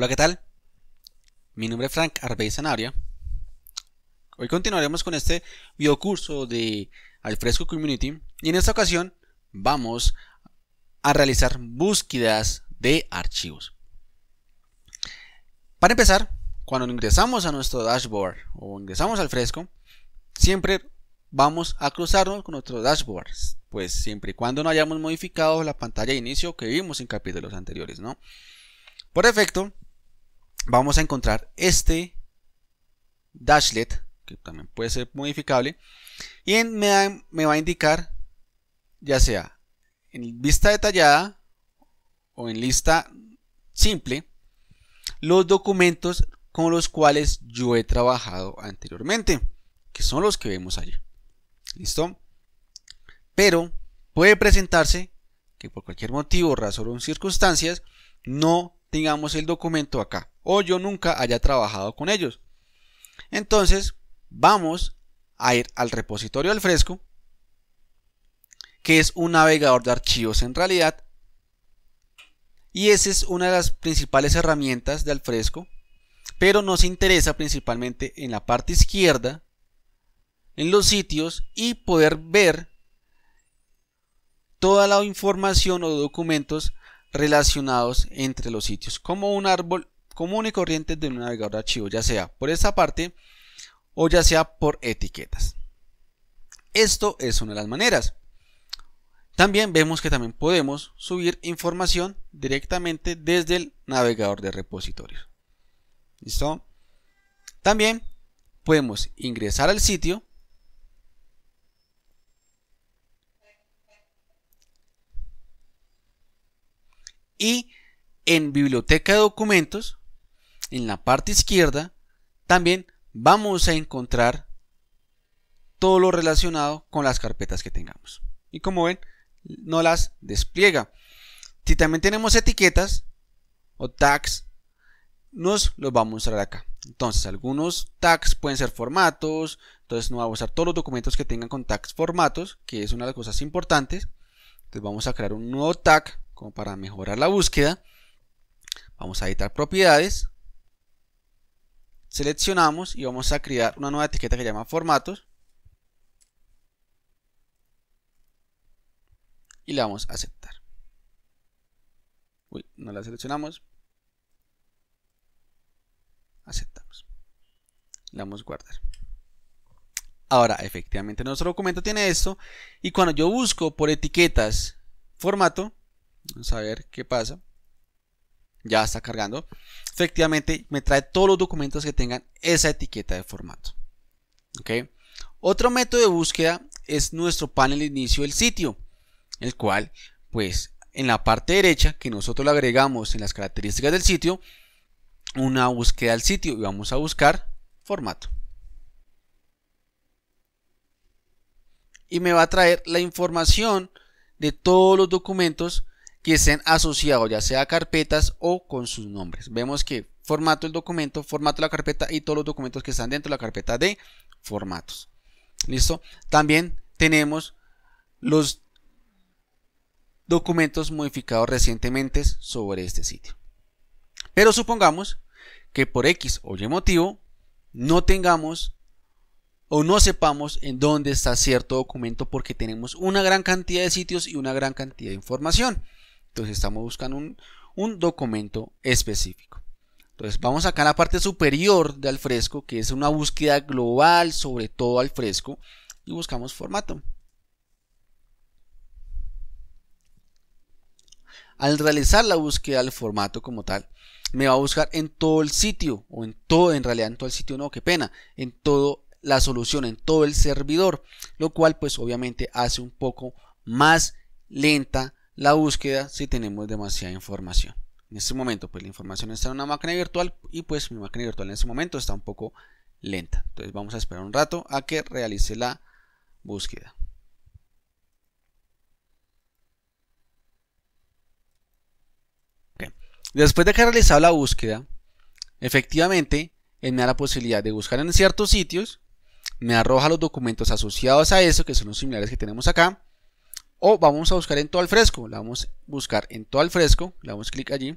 Hola, ¿qué tal? Mi nombre es Frank Arbey Hoy continuaremos con este curso de Alfresco Community y en esta ocasión vamos a realizar búsquedas de archivos. Para empezar, cuando ingresamos a nuestro dashboard o ingresamos al fresco, siempre vamos a cruzarnos con nuestro dashboard, pues siempre y cuando no hayamos modificado la pantalla de inicio que vimos en capítulos anteriores, ¿no? Por efecto, vamos a encontrar este dashlet, que también puede ser modificable, y me, me va a indicar ya sea en vista detallada o en lista simple los documentos con los cuales yo he trabajado anteriormente, que son los que vemos allí. ¿Listo? Pero puede presentarse que por cualquier motivo, razón o circunstancias no tengamos el documento acá o yo nunca haya trabajado con ellos. Entonces, vamos a ir al repositorio Alfresco, fresco, que es un navegador de archivos en realidad, y esa es una de las principales herramientas de Alfresco, pero nos interesa principalmente en la parte izquierda, en los sitios y poder ver toda la información o documentos relacionados entre los sitios, como un árbol común y corriente de un navegador de archivo, ya sea por esta parte o ya sea por etiquetas. Esto es una de las maneras. También vemos que también podemos subir información directamente desde el navegador de repositorios. ¿Listo? También podemos ingresar al sitio y en biblioteca de documentos en la parte izquierda, también vamos a encontrar todo lo relacionado con las carpetas que tengamos. Y como ven, no las despliega. Si también tenemos etiquetas o tags, nos los va a mostrar acá. Entonces, algunos tags pueden ser formatos, entonces no vamos a usar todos los documentos que tengan con tags formatos, que es una de las cosas importantes. Entonces vamos a crear un nuevo tag como para mejorar la búsqueda. Vamos a editar propiedades seleccionamos y vamos a crear una nueva etiqueta que se llama formatos y le vamos a aceptar uy, no la seleccionamos aceptamos le damos guardar ahora efectivamente nuestro documento tiene esto y cuando yo busco por etiquetas formato vamos a ver qué pasa ya está cargando, efectivamente me trae todos los documentos que tengan esa etiqueta de formato. Otro método de búsqueda es nuestro panel de inicio del sitio, el cual, pues, en la parte derecha, que nosotros le agregamos en las características del sitio, una búsqueda al sitio y vamos a buscar formato. Y me va a traer la información de todos los documentos que estén asociados ya sea carpetas o con sus nombres. Vemos que formato el documento, formato la carpeta y todos los documentos que están dentro de la carpeta de formatos. ¿Listo? También tenemos los documentos modificados recientemente sobre este sitio. Pero supongamos que por X o Y motivo no tengamos o no sepamos en dónde está cierto documento porque tenemos una gran cantidad de sitios y una gran cantidad de información estamos buscando un, documento específico. Entonces vamos acá a la parte superior de Alfresco, fresco, que es una búsqueda global sobre todo al fresco, y buscamos formato. Al realizar la búsqueda del formato como tal, me va a buscar en todo el sitio, o en todo, en realidad en todo el sitio no, qué pena, en toda la solución, en todo el servidor, lo cual pues obviamente hace un poco más lenta la búsqueda si tenemos demasiada información. En este momento, pues la información está en una máquina virtual y pues mi máquina virtual en este momento está un poco lenta. Entonces vamos a esperar un rato a que realice la búsqueda. Después de que ha realizado la búsqueda, efectivamente, él me da la posibilidad de buscar en ciertos sitios, me arroja los documentos asociados a eso, que son los similares que tenemos acá, o vamos a buscar en todo al fresco. La vamos a buscar en todo al fresco. Le damos clic allí.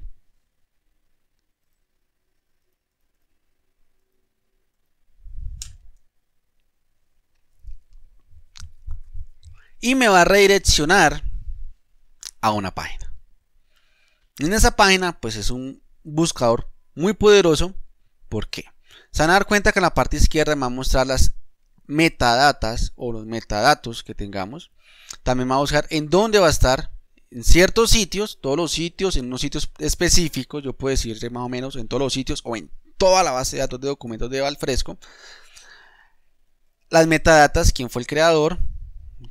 Y me va a redireccionar a una página. En esa página, pues es un buscador muy poderoso. ¿Por qué? Se van a dar cuenta que en la parte izquierda me va a mostrar las metadatas o los metadatos que tengamos. También va a buscar en dónde va a estar. En ciertos sitios, todos los sitios, en unos sitios específicos, yo puedo decir más o menos en todos los sitios o en toda la base de datos de documentos de Valfresco. Las metadatas, quién fue el creador,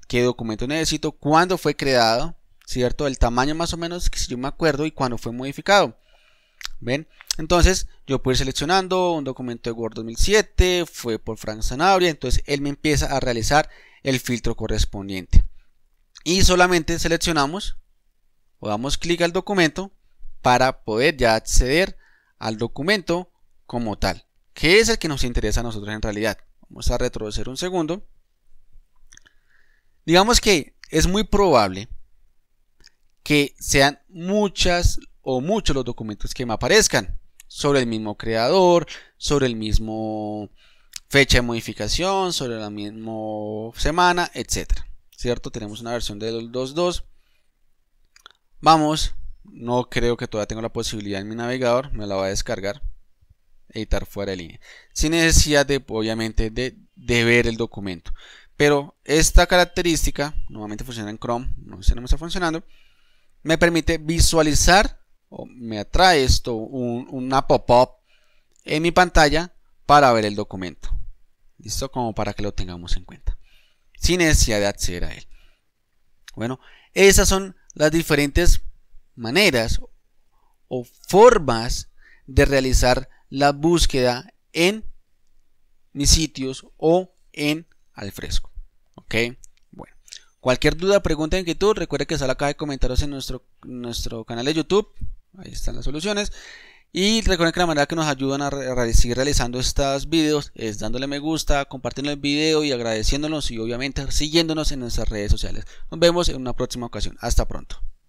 qué documento necesito, cuándo fue creado, ¿cierto? El tamaño más o menos que si yo me acuerdo y cuándo fue modificado. ¿Ven? Entonces, yo puedo ir seleccionando un documento de Word 2007, fue por Frank Zanabria entonces él me empieza a realizar el filtro correspondiente. Y solamente seleccionamos o damos clic al documento para poder ya acceder al documento como tal, que es el que nos interesa a nosotros en realidad. Vamos a retroceder un segundo. Digamos que es muy probable que sean muchas o muchos los documentos que me aparezcan sobre el mismo creador, sobre el mismo fecha de modificación, sobre la misma semana, etc ¿Cierto? Tenemos una versión de 2.2. Vamos, no creo que todavía tenga la posibilidad en mi navegador, me la va a descargar, editar fuera de línea, sin necesidad de, obviamente, de, ver el documento. Pero esta característica, nuevamente funciona en Chrome, no sé si está funcionando, me permite visualizar me atrae esto un, una pop-up en mi pantalla para ver el documento. Listo, como para que lo tengamos en cuenta. Sin necesidad de acceder a él. Bueno, esas son las diferentes maneras o formas de realizar la búsqueda en mis sitios o en al fresco. ¿Ok? Bueno, cualquier duda, pregunta, inquietud, recuerda que se la de comentaros en nuestro, nuestro canal de YouTube ahí están las soluciones. Y recuerden que la manera que nos ayudan a, seguir realizando estos videos es dándole me gusta, compartiendo el video y agradeciéndonos y obviamente siguiéndonos en nuestras redes sociales. Nos vemos en una próxima ocasión. Hasta pronto.